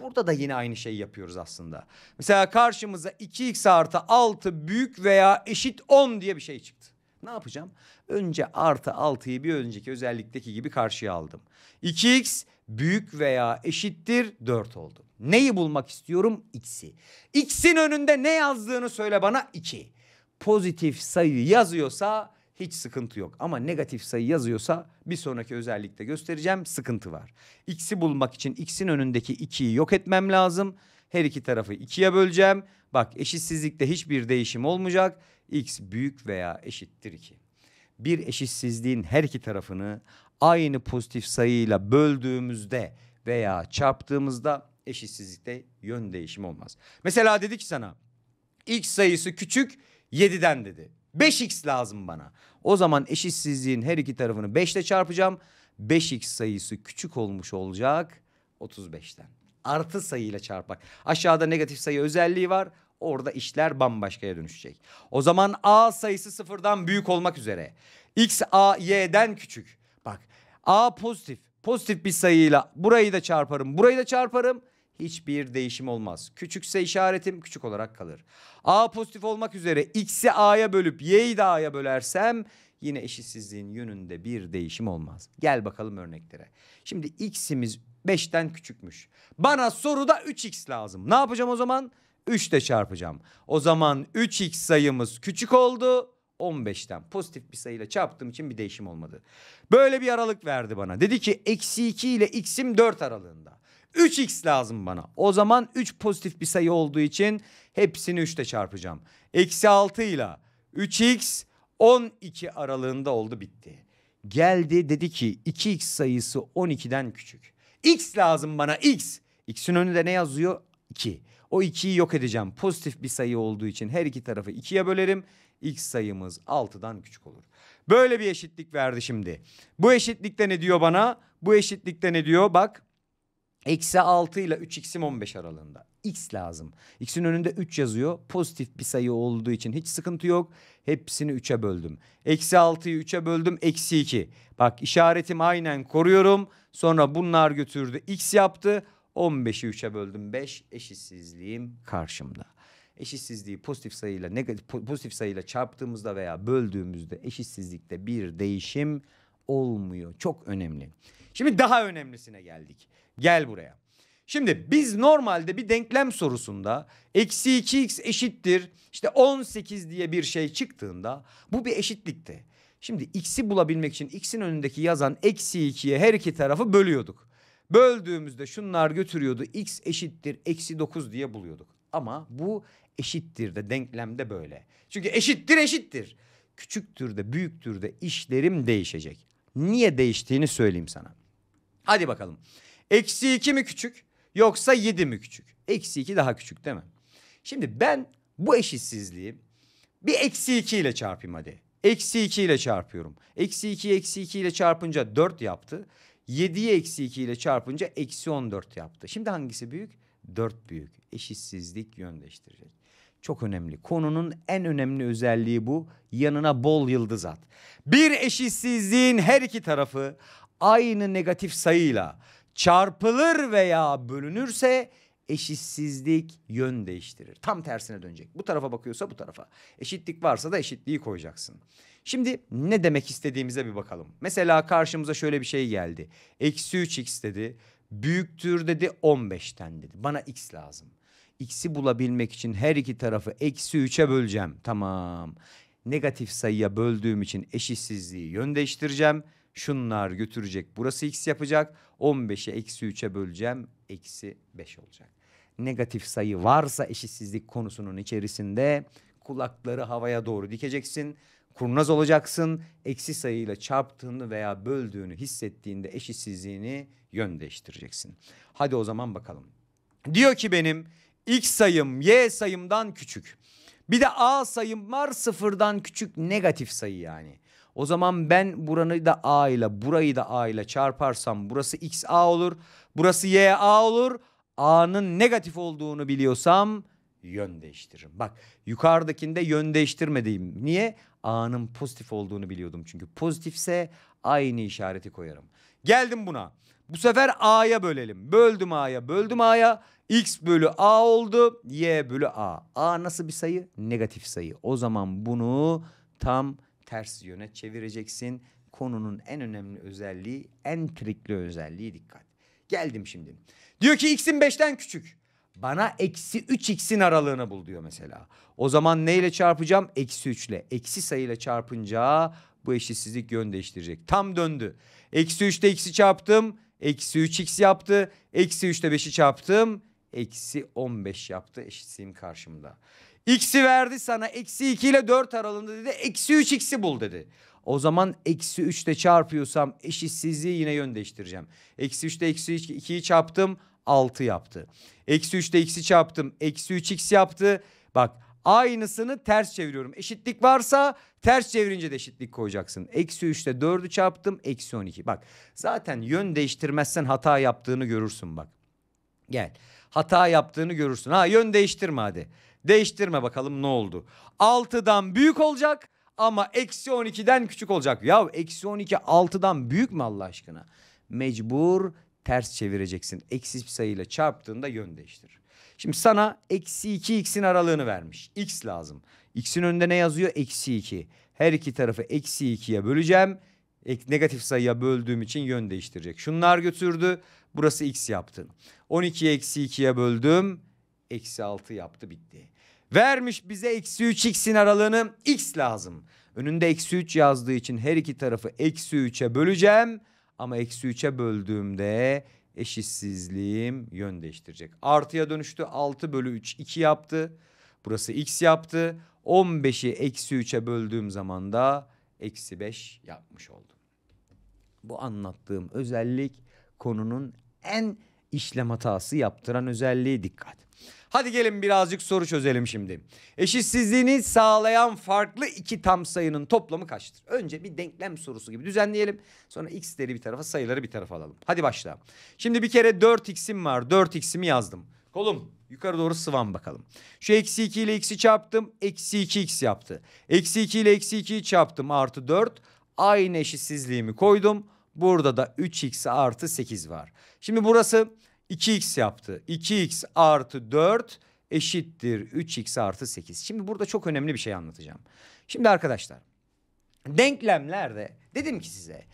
Burada da yine aynı şeyi yapıyoruz aslında. Mesela karşımıza 2x artı 6 büyük veya eşit 10 diye bir şey çıktı. Ne yapacağım? Önce artı 6'yı bir önceki özellikteki gibi karşıya aldım. 2x büyük veya eşittir 4 oldu. Neyi bulmak istiyorum? X'i. X'in önünde ne yazdığını söyle bana 2. Pozitif sayı yazıyorsa hiç sıkıntı yok. Ama negatif sayı yazıyorsa bir sonraki özellikte göstereceğim sıkıntı var. X'i bulmak için X'in önündeki 2'yi yok etmem lazım. Her iki tarafı 2'ye böleceğim. Bak eşitsizlikte hiçbir değişim olmayacak. X büyük veya eşittir 2. Bir eşitsizliğin her iki tarafını aynı pozitif sayıyla böldüğümüzde veya çarptığımızda eşitsizlikte yön değişimi olmaz. Mesela dedi ki sana x sayısı küçük 7'den dedi. 5x lazım bana. O zaman eşitsizliğin her iki tarafını 5 ile çarpacağım. 5x sayısı küçük olmuş olacak 35'ten. Artı sayıyla çarpmak. Aşağıda negatif sayı özelliği var. Orada işler bambaşkaya dönüşecek. O zaman a sayısı sıfırdan büyük olmak üzere. x a y'den küçük. Bak A pozitif. Pozitif bir sayıyla burayı da çarparım, burayı da çarparım. Hiçbir değişim olmaz. Küçükse işaretim küçük olarak kalır. A pozitif olmak üzere x'i A'ya bölüp y'yi de A'ya bölersem yine eşitsizliğin yönünde bir değişim olmaz. Gel bakalım örneklere. Şimdi x'imiz 5'ten küçükmüş. Bana soruda 3x lazım. Ne yapacağım o zaman? 3 de çarpacağım. O zaman 3x sayımız küçük oldu. 15'ten pozitif bir sayıyla çarptığım için bir değişim olmadı. Böyle bir aralık verdi bana. Dedi ki eksi 2 ile x'im 4 aralığında. 3x lazım bana. O zaman 3 pozitif bir sayı olduğu için hepsini 3'te çarpacağım. Eksi 6 ile 3x 12 aralığında oldu bitti. Geldi dedi ki 2x sayısı 12'den küçük. X lazım bana x. X'in önünde ne yazıyor? 2. O 2'yi yok edeceğim. Pozitif bir sayı olduğu için her iki tarafı 2'ye bölerim x sayımız 6'dan küçük olur. Böyle bir eşitlik verdi şimdi. Bu eşitlikte ne diyor bana? Bu eşitlikte ne diyor? Bak eksi 6 ile 3x'im 15 aralığında. x lazım. x'in önünde 3 yazıyor. Pozitif bir sayı olduğu için hiç sıkıntı yok. Hepsini 3'e böldüm. Eksi 6'yı 3'e böldüm. Eksi 2. Bak işaretim aynen koruyorum. Sonra bunlar götürdü. x yaptı. 15'i 3'e böldüm. 5 eşitsizliğim karşımda eşitsizliği pozitif sayıyla negatif pozitif sayıyla çarptığımızda veya böldüğümüzde eşitsizlikte bir değişim olmuyor. Çok önemli. Şimdi daha önemlisine geldik. Gel buraya. Şimdi biz normalde bir denklem sorusunda eksi 2x eşittir işte 18 diye bir şey çıktığında bu bir eşitlikte. Şimdi x'i bulabilmek için x'in önündeki yazan eksi 2'ye her iki tarafı bölüyorduk. Böldüğümüzde şunlar götürüyordu x eşittir eksi 9 diye buluyorduk. Ama bu Eşittir de denklemde böyle. Çünkü eşittir eşittir. Küçüktür de büyüktür de işlerim değişecek. Niye değiştiğini söyleyeyim sana. Hadi bakalım. Eksi iki mi küçük yoksa yedi mi küçük? Eksi iki daha küçük değil mi? Şimdi ben bu eşitsizliği bir eksi iki ile çarpayım hadi. Eksi 2 ile çarpıyorum. Eksi 2'yi eksi 2 ile çarpınca 4 yaptı. 7'yi eksi 2 ile çarpınca eksi 14 yaptı. Şimdi hangisi büyük? 4 büyük. Eşitsizlik yönleştirecek. Çok önemli. Konunun en önemli özelliği bu. Yanına bol yıldız at. Bir eşitsizliğin her iki tarafı aynı negatif sayıyla çarpılır veya bölünürse eşitsizlik yön değiştirir. Tam tersine dönecek. Bu tarafa bakıyorsa bu tarafa. Eşitlik varsa da eşitliği koyacaksın. Şimdi ne demek istediğimize bir bakalım. Mesela karşımıza şöyle bir şey geldi. Eksi 3x dedi. Büyüktür dedi 15'ten dedi. Bana x lazım x'i bulabilmek için her iki tarafı eksi 3'e böleceğim. Tamam. Negatif sayıya böldüğüm için eşitsizliği yön değiştireceğim. Şunlar götürecek. Burası x yapacak. 15'e eksi 3'e böleceğim. Eksi 5 olacak. Negatif sayı varsa eşitsizlik konusunun içerisinde kulakları havaya doğru dikeceksin. Kurnaz olacaksın. Eksi sayıyla çarptığını veya böldüğünü hissettiğinde eşitsizliğini yön değiştireceksin. Hadi o zaman bakalım. Diyor ki benim X sayım Y sayımdan küçük. Bir de A sayım var sıfırdan küçük negatif sayı yani. O zaman ben buranı da A ile burayı da A ile çarparsam burası X A olur. Burası Y A olur. A'nın negatif olduğunu biliyorsam yön değiştiririm. Bak yukarıdakinde yön değiştirmediğim. Niye? A'nın pozitif olduğunu biliyordum. Çünkü pozitifse aynı işareti koyarım. Geldim buna. Bu sefer A'ya bölelim. Böldüm A'ya, böldüm A'ya. X bölü A oldu. Y bölü A. A nasıl bir sayı? Negatif sayı. O zaman bunu tam ters yöne çevireceksin. Konunun en önemli özelliği, en trikli özelliği dikkat. Geldim şimdi. Diyor ki x'in 5'ten küçük. Bana eksi 3x'in aralığını bul diyor mesela. O zaman neyle çarpacağım? Eksi 3 ile. Eksi sayıyla çarpınca bu eşitsizlik yön değiştirecek. Tam döndü. Eksi 3'te x'i çarptım. Eksi 3x yaptı. Eksi 3'te 5'i çarptım eksi 15 yaptı eşitsin karşımda. X'i verdi sana eksi 2 ile 4 aralığında dedi eksi 3 X'i bul dedi. O zaman eksi 3 ile çarpıyorsam eşitsizliği yine yön değiştireceğim. Eksi 3 ile eksi 2'yi çarptım 6 yaptı. Eksi 3 ile x'i çarptım eksi 3 x yaptı. Bak aynısını ters çeviriyorum. Eşitlik varsa ters çevirince de eşitlik koyacaksın. Eksi 3 ile 4'ü çarptım eksi 12. Bak zaten yön değiştirmezsen hata yaptığını görürsün bak. Gel hata yaptığını görürsün. Ha yön değiştirme hadi. Değiştirme bakalım ne oldu. 6'dan büyük olacak ama eksi 12'den küçük olacak. Ya eksi 12 6'dan büyük mü Allah aşkına? Mecbur ters çevireceksin. Eksi bir sayıyla çarptığında yön değiştir. Şimdi sana eksi 2 x'in aralığını vermiş. X lazım. X'in önünde ne yazıyor? Eksi 2. Her iki tarafı eksi 2'ye böleceğim. Negatif sayıya böldüğüm için yön değiştirecek. Şunlar götürdü. Burası x yaptın. 12 eksi 2'ye böldüm. Eksi 6 yaptı bitti. Vermiş bize eksi 3x'in aralığını x lazım. Önünde eksi 3 yazdığı için her iki tarafı eksi 3'e böleceğim. Ama eksi 3'e böldüğümde eşitsizliğim yön değiştirecek. Artıya dönüştü 6 bölü 3 2 yaptı. Burası x yaptı. 15'i eksi 3'e böldüğüm zaman da eksi 5 yapmış oldum. Bu anlattığım özellik konunun en işlem hatası yaptıran özelliği dikkat. Hadi gelin birazcık soru çözelim şimdi. Eşitsizliğini sağlayan farklı iki tam sayının toplamı kaçtır? Önce bir denklem sorusu gibi düzenleyelim. Sonra x'leri bir tarafa sayıları bir tarafa alalım. Hadi başla. Şimdi bir kere 4x'im var. 4x'imi yazdım. Kolum yukarı doğru sıvan bakalım. Şu eksi 2 ile x'i çarptım. Eksi 2x yaptı. Eksi 2 ile eksi 2'yi çarptım. Artı 4. Aynı eşitsizliğimi koydum. Burada da 3x artı 8 var. Şimdi burası 2x yaptı. 2x artı 4 eşittir 3x artı 8. Şimdi burada çok önemli bir şey anlatacağım. Şimdi arkadaşlar denklemlerde dedim ki size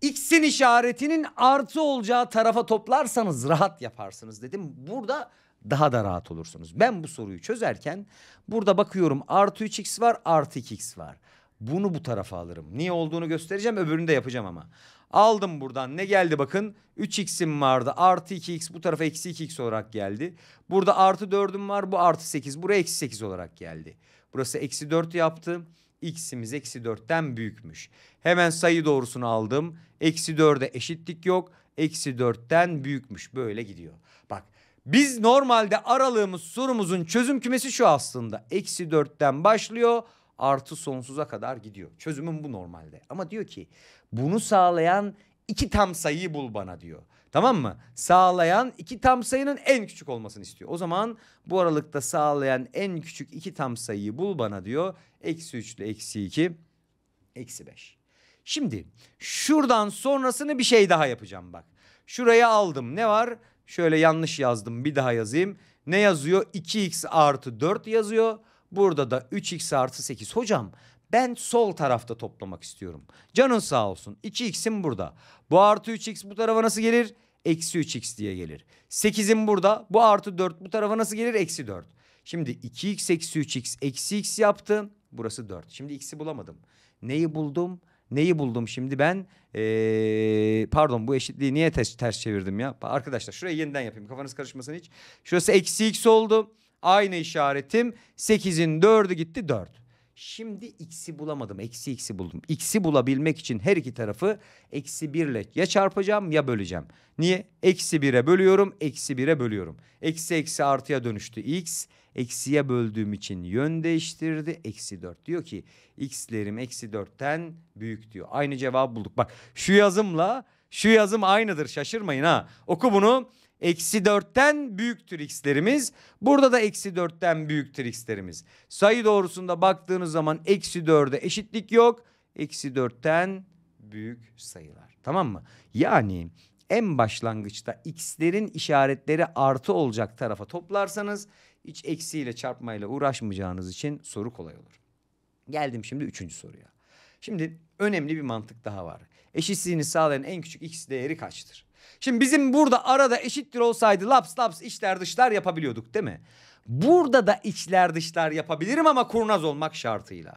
x'in işaretinin artı olacağı tarafa toplarsanız rahat yaparsınız dedim. Burada daha da rahat olursunuz. Ben bu soruyu çözerken burada bakıyorum artı 3x var artı 2x var. Bunu bu tarafa alırım. Niye olduğunu göstereceğim öbürünü de yapacağım ama. Aldım buradan ne geldi bakın 3x'im vardı artı 2x bu tarafa eksi 2x olarak geldi. Burada artı 4'üm var bu artı 8 buraya eksi 8 olarak geldi. Burası eksi 4 yaptı x'imiz eksi 4'ten büyükmüş. Hemen sayı doğrusunu aldım eksi 4'e eşitlik yok eksi 4'ten büyükmüş böyle gidiyor. Bak biz normalde aralığımız sorumuzun çözüm kümesi şu aslında eksi 4'ten başlıyor artı sonsuza kadar gidiyor. Çözümüm bu normalde. Ama diyor ki bunu sağlayan iki tam sayıyı bul bana diyor. Tamam mı? Sağlayan iki tam sayının en küçük olmasını istiyor. O zaman bu aralıkta sağlayan en küçük iki tam sayıyı bul bana diyor. Eksi 3 ile eksi 2, eksi 5. Şimdi şuradan sonrasını bir şey daha yapacağım bak. Şuraya aldım ne var? Şöyle yanlış yazdım bir daha yazayım. Ne yazıyor? 2x artı 4 yazıyor. Burada da 3x artı 8. Hocam ben sol tarafta toplamak istiyorum. Canın sağ olsun. 2x'im burada. Bu artı 3x bu tarafa nasıl gelir? Eksi 3x diye gelir. 8'im burada. Bu artı 4 bu tarafa nasıl gelir? Eksi 4. Şimdi 2x eksi 3x eksi x yaptı. Burası 4. Şimdi x'i bulamadım. Neyi buldum? Neyi buldum şimdi ben? Ee, pardon bu eşitliği niye ters, ters çevirdim ya? Arkadaşlar şurayı yeniden yapayım. Kafanız karışmasın hiç. Şurası eksi x oldu. Aynı işaretim 8'in 4'ü gitti 4. Şimdi x'i bulamadım. Eksi x'i buldum. X'i bulabilmek için her iki tarafı eksi 1 ile ya çarpacağım ya böleceğim. Niye? Eksi 1'e bölüyorum. Eksi 1'e bölüyorum. Eksi eksi artıya dönüştü x. Eksiye böldüğüm için yön değiştirdi. Eksi 4 diyor ki x'lerim eksi 4'ten büyük diyor. Aynı cevabı bulduk. Bak şu yazımla şu yazım aynıdır şaşırmayın ha. Oku bunu. Eksi 4'ten büyüktür x'lerimiz. Burada da eksi 4'ten büyüktür x'lerimiz. Sayı doğrusunda baktığınız zaman eksi 4'e eşitlik yok. Eksi 4'ten büyük sayılar. Tamam mı? Yani en başlangıçta x'lerin işaretleri artı olacak tarafa toplarsanız hiç eksiyle çarpmayla uğraşmayacağınız için soru kolay olur. Geldim şimdi üçüncü soruya. Şimdi önemli bir mantık daha var. Eşitsizliğini sağlayan en küçük x değeri kaçtır? Şimdi bizim burada arada eşittir olsaydı laps laps içler dışlar yapabiliyorduk değil mi? Burada da içler dışlar yapabilirim ama kurnaz olmak şartıyla.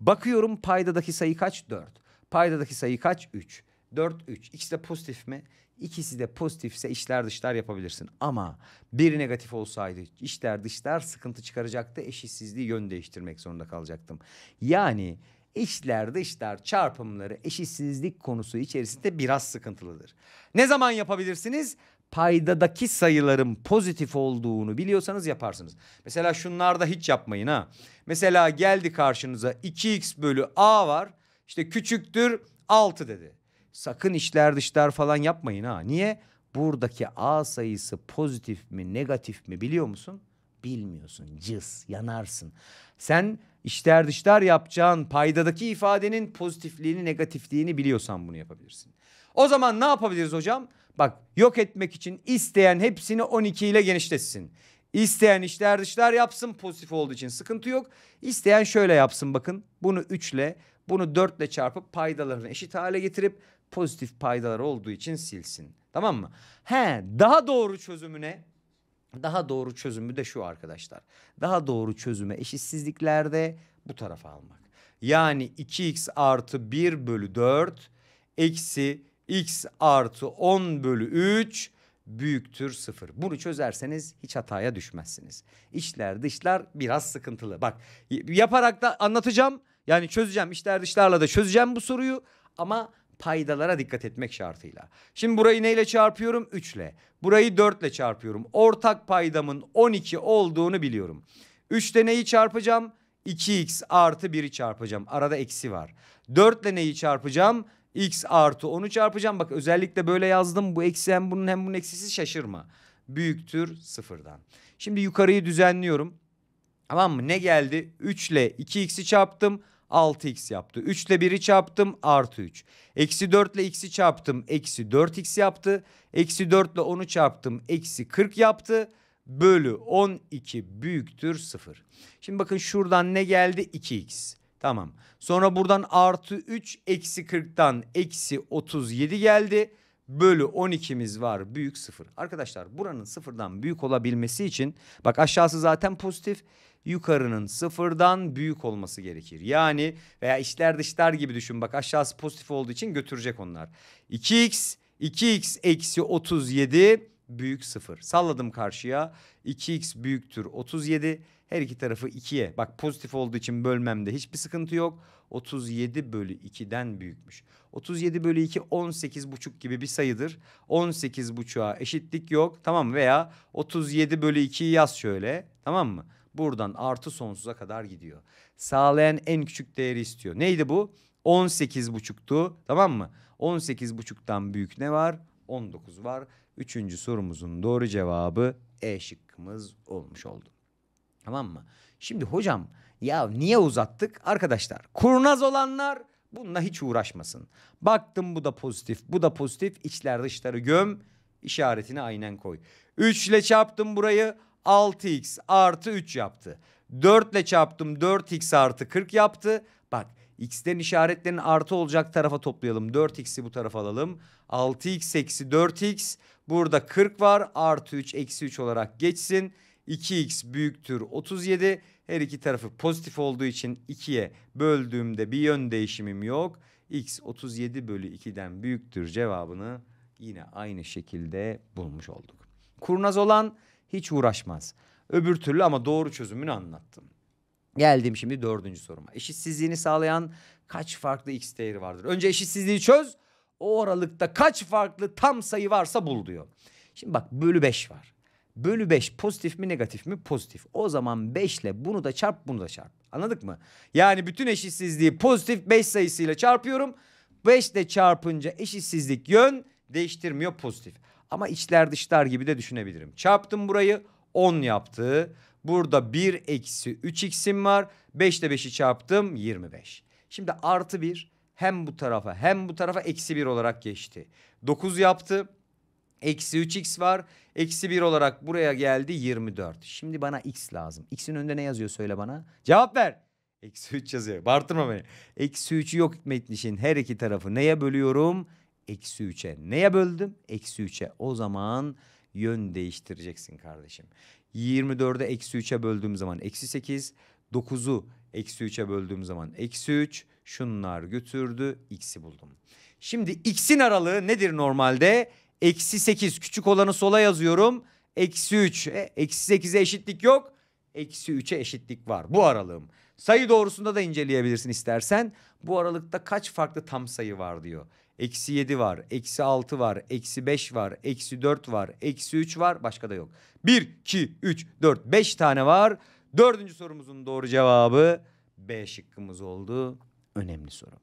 Bakıyorum paydadaki sayı kaç? 4. Paydadaki sayı kaç? 3. 4, 3. İkisi de pozitif mi? İkisi de pozitifse içler dışlar yapabilirsin. Ama biri negatif olsaydı içler dışlar sıkıntı çıkaracaktı. Eşitsizliği yön değiştirmek zorunda kalacaktım. Yani İçler dışlar çarpımları eşitsizlik konusu içerisinde biraz sıkıntılıdır. Ne zaman yapabilirsiniz? Paydadaki sayıların pozitif olduğunu biliyorsanız yaparsınız. Mesela şunlarda hiç yapmayın ha. Mesela geldi karşınıza 2x bölü a var. İşte küçüktür 6 dedi. Sakın içler dışlar falan yapmayın ha. Niye? Buradaki a sayısı pozitif mi negatif mi biliyor musun? Bilmiyorsun. Cız yanarsın. Sen İşler dışlar yapacağın paydadaki ifadenin pozitifliğini negatifliğini biliyorsan bunu yapabilirsin. O zaman ne yapabiliriz hocam? Bak yok etmek için isteyen hepsini 12 ile genişletsin. İsteyen işler dışlar yapsın pozitif olduğu için sıkıntı yok. İsteyen şöyle yapsın bakın bunu 3 ile bunu 4 ile çarpıp paydalarını eşit hale getirip pozitif paydalar olduğu için silsin. Tamam mı? He daha doğru çözümüne daha doğru çözümü de şu arkadaşlar. Daha doğru çözümü eşitsizliklerde bu tarafa almak. Yani 2x artı 1 bölü 4 eksi x artı 10 bölü 3 büyüktür 0. Bunu çözerseniz hiç hataya düşmezsiniz. İçler dışlar biraz sıkıntılı. Bak yaparak da anlatacağım. Yani çözeceğim içler dışlarla da çözeceğim bu soruyu. Ama paydalara dikkat etmek şartıyla. Şimdi burayı neyle çarpıyorum? 3 ile. Burayı 4 ile çarpıyorum. Ortak paydamın 12 olduğunu biliyorum. 3'te neyi çarpacağım? 2x artı 1'i çarpacağım. Arada eksi var. 4 ile neyi çarpacağım? x artı 10'u çarpacağım. Bak özellikle böyle yazdım. Bu eksi hem bunun hem bunun eksisi şaşırma. Büyüktür sıfırdan. Şimdi yukarıyı düzenliyorum. Tamam mı? Ne geldi? 3 ile 2x'i çarptım. 6x yaptı. 3 ile 1'i çarptım artı 3. Eksi 4 ile x'i çarptım eksi 4x yaptı. Eksi 4 ile 10'u çarptım eksi 40 yaptı. Bölü 12 büyüktür 0. Şimdi bakın şuradan ne geldi? 2x. Tamam. Sonra buradan artı 3 eksi 40'tan eksi 37 geldi. Bölü 12'miz var büyük 0. Arkadaşlar buranın sıfırdan büyük olabilmesi için bak aşağısı zaten pozitif yukarının sıfırdan büyük olması gerekir. Yani veya işler dışlar gibi düşün bak aşağısı pozitif olduğu için götürecek onlar. 2x 2x eksi 37 büyük sıfır. Salladım karşıya 2x büyüktür 37 her iki tarafı 2'ye. Bak pozitif olduğu için bölmemde hiçbir sıkıntı yok. 37 bölü 2'den büyükmüş. 37 bölü 2 18 buçuk gibi bir sayıdır. 18 buçuğa eşitlik yok tamam veya 37 bölü 2'yi yaz şöyle tamam mı? Buradan artı sonsuza kadar gidiyor. Sağlayan en küçük değeri istiyor. Neydi bu? 18,5'tu tamam mı? 18,5'tan büyük ne var? 19 var. Üçüncü sorumuzun doğru cevabı E şıkkımız olmuş oldu. Tamam mı? Şimdi hocam ya niye uzattık? Arkadaşlar kurnaz olanlar bununla hiç uğraşmasın. Baktım bu da pozitif, bu da pozitif. İçler dışları göm işaretini aynen koy. 3 ile çarptım burayı. 6x artı 3 yaptı. 4 ile çarptım 4x artı 40 yaptı. Bak x'lerin işaretlerin artı olacak tarafa toplayalım. 4x'i bu tarafa alalım. 6x eksi 4x burada 40 var artı 3 eksi 3 olarak geçsin. 2x büyüktür 37. Her iki tarafı pozitif olduğu için 2'ye böldüğümde bir yön değişimim yok. x 37 bölü 2'den büyüktür cevabını yine aynı şekilde bulmuş olduk. Kurnaz olan hiç uğraşmaz. Öbür türlü ama doğru çözümünü anlattım. Geldim şimdi dördüncü soruma. Eşitsizliğini sağlayan kaç farklı x değeri vardır? Önce eşitsizliği çöz. O aralıkta kaç farklı tam sayı varsa bul diyor. Şimdi bak bölü 5 var. Bölü 5 pozitif mi negatif mi? Pozitif. O zaman 5 ile bunu da çarp bunu da çarp. Anladık mı? Yani bütün eşitsizliği pozitif 5 sayısıyla çarpıyorum. 5 ile çarpınca eşitsizlik yön değiştirmiyor pozitif. Ama içler dışlar gibi de düşünebilirim. Çarptım burayı 10 yaptı. Burada 1 eksi 3x'im var. 5 ile 5'i çarptım 25. Şimdi artı 1 hem bu tarafa hem bu tarafa eksi 1 olarak geçti. 9 yaptı. Eksi 3x var. Eksi 1 olarak buraya geldi 24. Şimdi bana x lazım. X'in önünde ne yazıyor söyle bana. Cevap ver. Eksi 3 yazıyor. Bartırma beni. Eksi 3'ü yok etmek için her iki tarafı neye bölüyorum? eksi 3'e. Neye böldüm? Eksi 3'e. O zaman yön değiştireceksin kardeşim. 24'e eksi 3'e böldüğüm zaman eksi 8. 9'u eksi 3'e böldüğüm zaman eksi 3. Şunlar götürdü. X'i buldum. Şimdi X'in aralığı nedir normalde? Eksi 8. Küçük olanı sola yazıyorum. Eksi 3. E, eksi 8'e eşitlik yok. Eksi 3'e eşitlik var. Bu aralığım. Sayı doğrusunda da inceleyebilirsin istersen. Bu aralıkta kaç farklı tam sayı var diyor. Eksi 7 var, eksi 6 var, eksi 5 var, eksi 4 var, eksi 3 var. Başka da yok. 1, 2, 3, 4, 5 tane var. Dördüncü sorumuzun doğru cevabı B şıkkımız oldu. Önemli soru.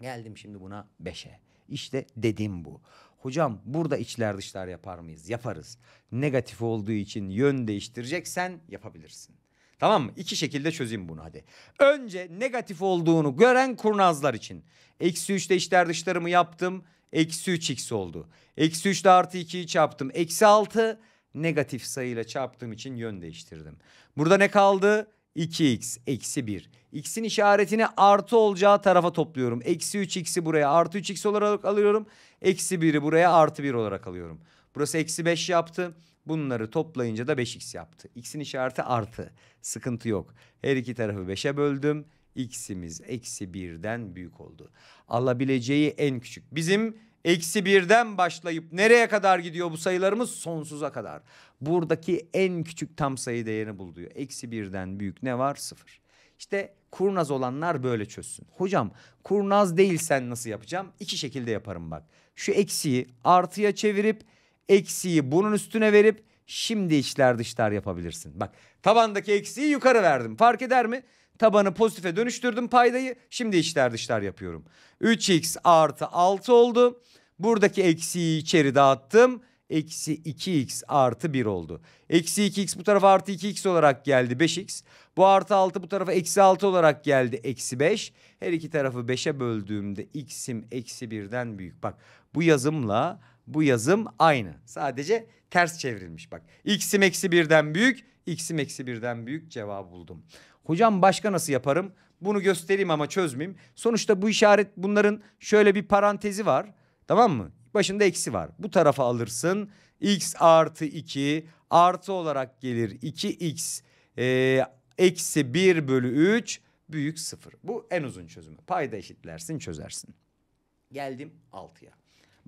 Geldim şimdi buna 5'e. İşte dedim bu. Hocam burada içler dışlar yapar mıyız? Yaparız. Negatif olduğu için yön değiştireceksen yapabilirsin. Tamam mı? İki şekilde çözeyim bunu hadi. Önce negatif olduğunu gören kurnazlar için. Eksi 3'te işler dışlarımı yaptım. Eksi 3 x oldu. Eksi 3 ile artı 2'yi çarptım. Eksi 6 negatif sayıyla çarptığım için yön değiştirdim. Burada ne kaldı? 2x eksi 1. X'in işaretini artı olacağı tarafa topluyorum. Eksi 3x'i buraya artı 3x olarak alıyorum. Eksi 1'i buraya artı 1 olarak alıyorum. Burası eksi 5 yaptı. Bunları toplayınca da 5x yaptı. X'in işareti artı. Sıkıntı yok. Her iki tarafı 5'e böldüm. X'imiz eksi 1'den büyük oldu. Alabileceği en küçük. Bizim eksi 1'den başlayıp nereye kadar gidiyor bu sayılarımız? Sonsuza kadar. Buradaki en küçük tam sayı değerini bul diyor. Eksi 1'den büyük ne var? sıfır. İşte kurnaz olanlar böyle çözsün. Hocam kurnaz değilsen nasıl yapacağım? İki şekilde yaparım bak. Şu eksiyi artıya çevirip Eksiği bunun üstüne verip şimdi içler dışlar yapabilirsin. Bak tabandaki eksiği yukarı verdim. Fark eder mi? Tabanı pozitife dönüştürdüm paydayı. Şimdi içler dışlar yapıyorum. 3x artı 6 oldu. Buradaki eksiği içeri dağıttım. Eksi 2x artı 1 oldu. Eksi 2x bu tarafa artı 2x olarak geldi 5x. Bu artı 6 bu tarafa eksi 6 olarak geldi eksi 5. Her iki tarafı 5'e böldüğümde x'im eksi 1'den büyük. Bak bu yazımla bu yazım aynı. Sadece ters çevrilmiş bak. X'im eksi birden büyük, X'im eksi birden büyük cevabı buldum. Hocam başka nasıl yaparım? Bunu göstereyim ama çözmeyeyim. Sonuçta bu işaret bunların şöyle bir parantezi var. Tamam mı? Başında eksi var. Bu tarafa alırsın. X artı 2 artı olarak gelir 2X e, ee, eksi 1 bölü 3 büyük 0. Bu en uzun çözümü. Payda eşitlersin çözersin. Geldim 6'ya.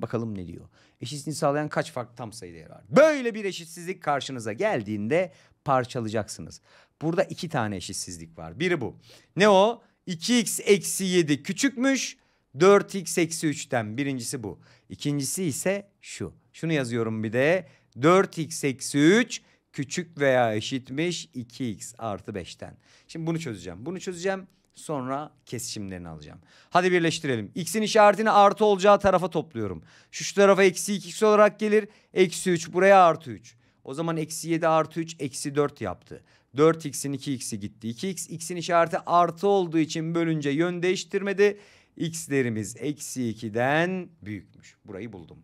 Bakalım ne diyor. Eşitsizliği sağlayan kaç farklı tam sayı değeri var? Böyle bir eşitsizlik karşınıza geldiğinde parçalayacaksınız. Burada iki tane eşitsizlik var. Biri bu. Ne o? 2x eksi 7 küçükmüş. 4x eksi 3'ten birincisi bu. İkincisi ise şu. Şunu yazıyorum bir de. 4x eksi 3 küçük veya eşitmiş 2x artı 5'ten. Şimdi bunu çözeceğim. Bunu çözeceğim. Sonra kesişimlerini alacağım. Hadi birleştirelim. X'in işaretini artı olacağı tarafa topluyorum. Şu, şu tarafa eksi 2x olarak gelir. Eksi 3 buraya artı 3. O zaman eksi 7 artı 3 eksi 4 yaptı. 4x'in 2x'i gitti. 2x x'in işareti artı olduğu için bölünce yön değiştirmedi. x'lerimiz eksi 2'den büyükmüş. Burayı buldum.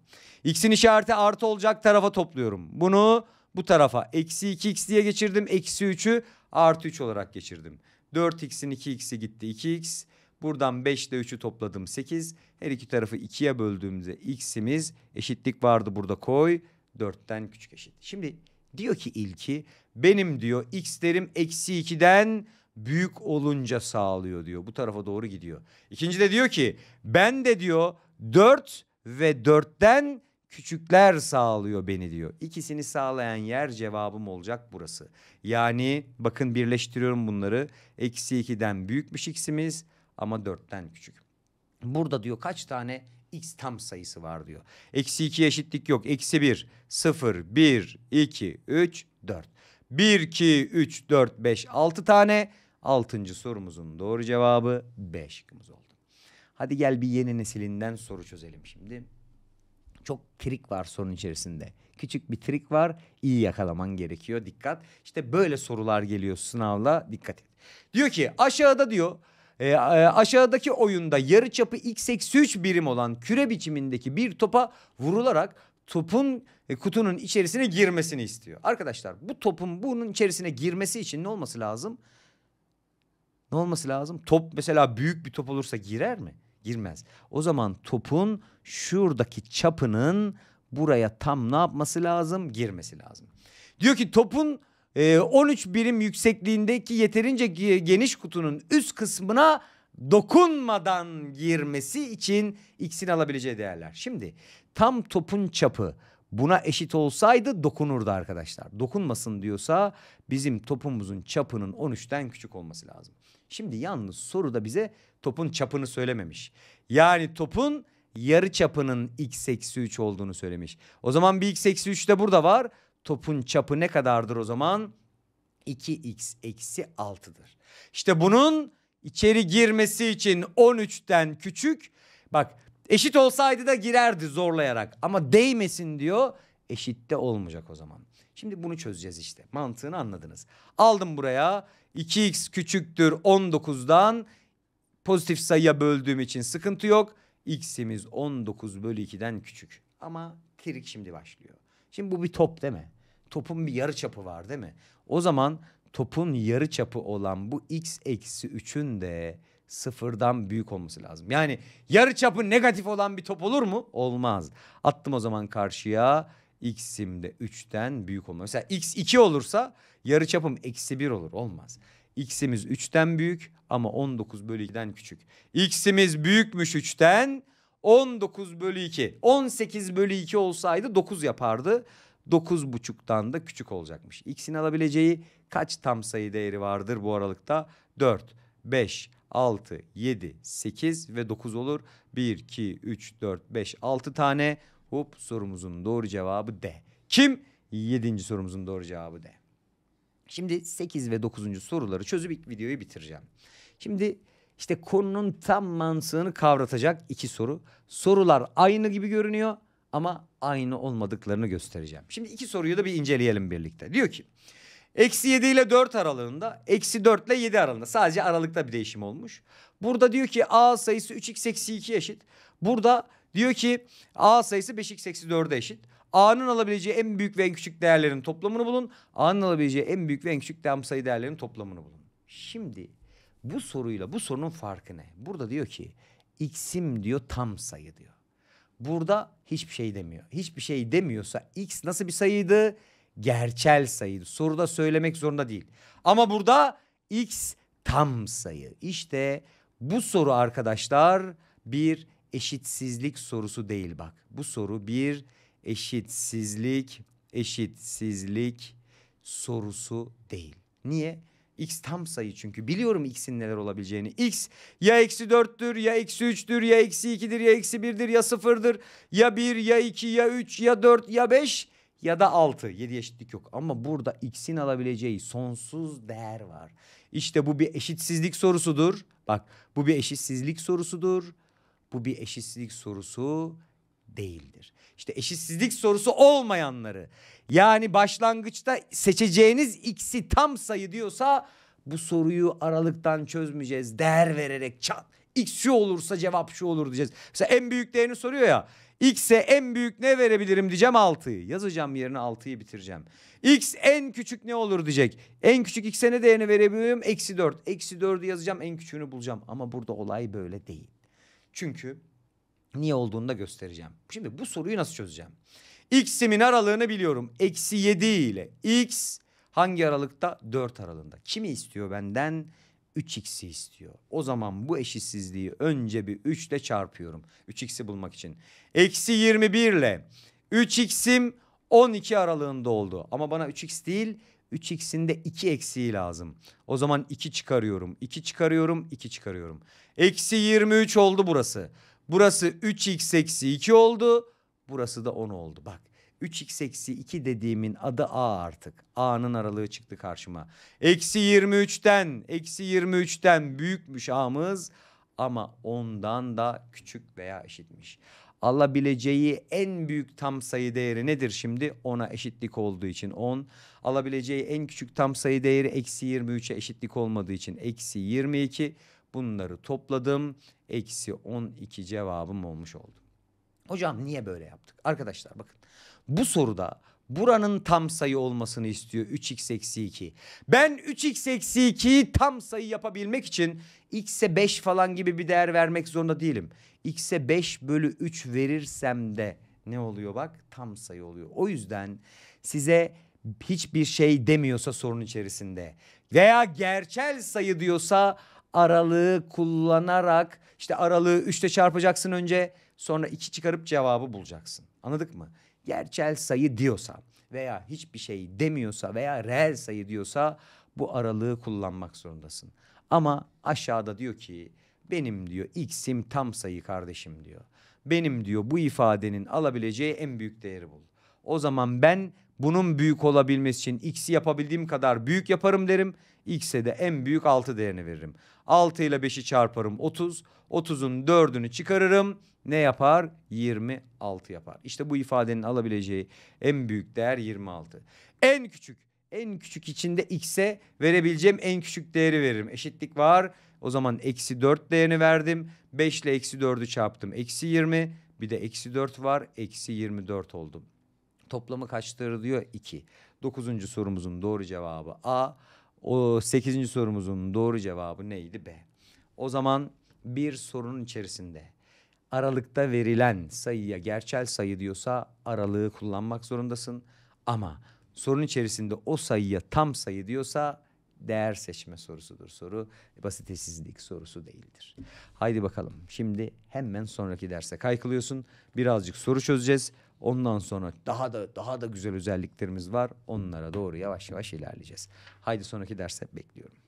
x'in işareti artı olacak tarafa topluyorum. Bunu bu tarafa eksi 2x diye geçirdim. Eksi 3'ü artı 3 olarak geçirdim. 4x'in 2x'i gitti 2x. Buradan 5 ile 3'ü topladım 8. Her iki tarafı 2'ye böldüğümüzde x'imiz eşitlik vardı burada koy. 4'ten küçük eşit. Şimdi diyor ki ilki benim diyor x'lerim eksi 2'den büyük olunca sağlıyor diyor. Bu tarafa doğru gidiyor. İkinci de diyor ki ben de diyor 4 ve 4'ten küçükler sağlıyor beni diyor. İkisini sağlayan yer cevabım olacak burası. Yani bakın birleştiriyorum bunları. Eksi 2'den büyükmüş x'imiz ama dörtten küçük. Burada diyor kaç tane x tam sayısı var diyor. Eksi iki eşitlik yok. Eksi bir, sıfır, bir, iki, üç, dört. Bir, iki, üç, dört, beş, altı tane. Altıncı sorumuzun doğru cevabı beş şıkkımız oldu. Hadi gel bir yeni nesilinden soru çözelim şimdi çok trik var sorun içerisinde. Küçük bir trik var iyi yakalaman gerekiyor dikkat. İşte böyle sorular geliyor sınavla dikkat et. Diyor ki aşağıda diyor e, e aşağıdaki oyunda yarı çapı x eksi 3 birim olan küre biçimindeki bir topa vurularak topun e, kutunun içerisine girmesini istiyor. Arkadaşlar bu topun bunun içerisine girmesi için ne olması lazım? Ne olması lazım? Top mesela büyük bir top olursa girer mi? Girmez. O zaman topun şuradaki çapının buraya tam ne yapması lazım? Girmesi lazım. Diyor ki topun 13 e, birim yüksekliğindeki yeterince geniş kutunun üst kısmına dokunmadan girmesi için x'in alabileceği değerler. Şimdi tam topun çapı buna eşit olsaydı dokunurdu arkadaşlar. Dokunmasın diyorsa bizim topumuzun çapının 13'ten küçük olması lazım. Şimdi yalnız soruda bize topun çapını söylememiş. Yani topun yarı çapının x eksi 3 olduğunu söylemiş. O zaman bir x eksi 3 de burada var. Topun çapı ne kadardır o zaman? 2x eksi 6'dır. İşte bunun içeri girmesi için 13'ten küçük. Bak eşit olsaydı da girerdi zorlayarak. Ama değmesin diyor. Eşitte olmayacak o zaman. Şimdi bunu çözeceğiz işte. Mantığını anladınız. Aldım buraya 2x küçüktür 19'dan pozitif sayıya böldüğüm için sıkıntı yok x'imiz 19 bölü 2'den küçük. Ama trik şimdi başlıyor. Şimdi bu bir top değil mi? Topun bir yarı çapı var değil mi? O zaman topun yarı çapı olan bu x eksi 3'ün de sıfırdan büyük olması lazım. Yani yarı çapı negatif olan bir top olur mu? Olmaz. Attım o zaman karşıya x'im de 3'ten büyük olmalı. Mesela x 2 olursa yarı çapım eksi 1 olur. Olmaz x'imiz 3'ten büyük ama 19 bölü 2'den küçük. x'imiz büyükmüş 3'ten 19 bölü 2. 18 bölü 2 olsaydı 9 yapardı. 9,5'tan da küçük olacakmış. X'in alabileceği kaç tam sayı değeri vardır bu aralıkta? 4, 5, 6, 7, 8 ve 9 olur. 1, 2, 3, 4, 5, 6 tane. Hop sorumuzun doğru cevabı D. Kim? 7. sorumuzun doğru cevabı D. Şimdi 8 ve 9. soruları çözüp videoyu bitireceğim. Şimdi işte konunun tam mantığını kavratacak iki soru. Sorular aynı gibi görünüyor ama aynı olmadıklarını göstereceğim. Şimdi iki soruyu da bir inceleyelim birlikte. Diyor ki eksi 7 ile 4 aralığında eksi 4 ile 7 aralığında sadece aralıkta bir değişim olmuş. Burada diyor ki a sayısı 3x eksi 2 eşit. Burada diyor ki a sayısı 5x eksi 4'e eşit. A'nın alabileceği en büyük ve en küçük değerlerin toplamını bulun. A'nın alabileceği en büyük ve en küçük tam sayı değerlerin toplamını bulun. Şimdi bu soruyla bu sorunun farkı ne? Burada diyor ki x'im diyor tam sayı diyor. Burada hiçbir şey demiyor. Hiçbir şey demiyorsa x nasıl bir sayıydı? Gerçel sayıydı. Soruda söylemek zorunda değil. Ama burada x tam sayı. İşte bu soru arkadaşlar bir eşitsizlik sorusu değil bak. Bu soru bir eşitsizlik, eşitsizlik sorusu değil. Niye? X tam sayı çünkü biliyorum X'in neler olabileceğini. X ya eksi 4'tür ya eksi 3'tür ya eksi 2'dir ya eksi 1'dir ya 0'dır ya 1 ya 2 ya 3 ya 4 ya 5 ya da 6. 7 eşitlik yok ama burada X'in alabileceği sonsuz değer var. İşte bu bir eşitsizlik sorusudur. Bak bu bir eşitsizlik sorusudur. Bu bir eşitsizlik sorusu değildir. İşte eşitsizlik sorusu olmayanları yani başlangıçta seçeceğiniz x'i tam sayı diyorsa bu soruyu aralıktan çözmeyeceğiz. Değer vererek çat. X şu olursa cevap şu olur diyeceğiz. Mesela en büyük değerini soruyor ya. X'e en büyük ne verebilirim diyeceğim 6'yı. Yazacağım yerine 6'yı bitireceğim. X en küçük ne olur diyecek. En küçük X'e ne değerini verebilirim? Eksi 4. Eksi 4'ü yazacağım en küçüğünü bulacağım. Ama burada olay böyle değil. Çünkü Niye olduğunu da göstereceğim. Şimdi bu soruyu nasıl çözeceğim? X'imin aralığını biliyorum. Eksi 7 ile X hangi aralıkta? 4 aralığında. Kimi istiyor benden? 3x'i istiyor. O zaman bu eşitsizliği önce bir 3 ile çarpıyorum. 3x'i bulmak için. Eksi 21 ile 3x'im 12 aralığında oldu. Ama bana 3x değil 3x'in de 2 eksiği lazım. O zaman 2 çıkarıyorum. 2 çıkarıyorum. 2 çıkarıyorum. Eksi 23 oldu burası. Burası 3x eksi 2 oldu. Burası da 10 oldu. Bak 3x eksi 2 dediğimin adı a artık. a'nın aralığı çıktı karşıma. Eksi 23'ten eksi 23'ten büyükmüş a'mız ama ondan da küçük veya eşitmiş. Alabileceği en büyük tam sayı değeri nedir şimdi? 10'a eşitlik olduğu için 10. Alabileceği en küçük tam sayı değeri eksi 23'e eşitlik olmadığı için eksi 22. Bunları topladım. Eksi 12 cevabım olmuş oldu. Hocam niye böyle yaptık? Arkadaşlar bakın. Bu soruda buranın tam sayı olmasını istiyor 3x eksi 2. Ben 3x eksi 2'yi tam sayı yapabilmek için x'e 5 falan gibi bir değer vermek zorunda değilim. x'e 5 bölü 3 verirsem de ne oluyor bak tam sayı oluyor. O yüzden size hiçbir şey demiyorsa sorun içerisinde veya gerçel sayı diyorsa aralığı kullanarak işte aralığı üçte çarpacaksın önce sonra iki çıkarıp cevabı bulacaksın. Anladık mı? Gerçel sayı diyorsa veya hiçbir şey demiyorsa veya reel sayı diyorsa bu aralığı kullanmak zorundasın. Ama aşağıda diyor ki benim diyor x'im tam sayı kardeşim diyor. Benim diyor bu ifadenin alabileceği en büyük değeri bul. O zaman ben bunun büyük olabilmesi için x'i yapabildiğim kadar büyük yaparım derim. X'e de en büyük 6 değerini veririm. 6 ile 5'i çarparım 30. 30'un 4'ünü çıkarırım. Ne yapar? 26 yapar. İşte bu ifadenin alabileceği en büyük değer 26. En küçük, en küçük içinde x'e verebileceğim en küçük değeri veririm. Eşitlik var. O zaman eksi 4 değerini verdim. 5 ile eksi 4'ü çarptım. Eksi 20. Bir de eksi 4 var. Eksi 24 oldum. Toplamı kaçtır diyor? 2. Dokuzuncu sorumuzun doğru cevabı A. O sekizinci sorumuzun doğru cevabı neydi B. O zaman bir sorunun içerisinde aralıkta verilen sayıya gerçel sayı diyorsa aralığı kullanmak zorundasın. Ama sorun içerisinde o sayıya tam sayı diyorsa değer seçme sorusudur soru. Basitesizlik sorusu değildir. Haydi bakalım şimdi hemen sonraki derse kaykılıyorsun. Birazcık soru çözeceğiz. Ondan sonra daha da daha da güzel özelliklerimiz var. Onlara doğru yavaş yavaş ilerleyeceğiz. Haydi sonraki derse bekliyorum.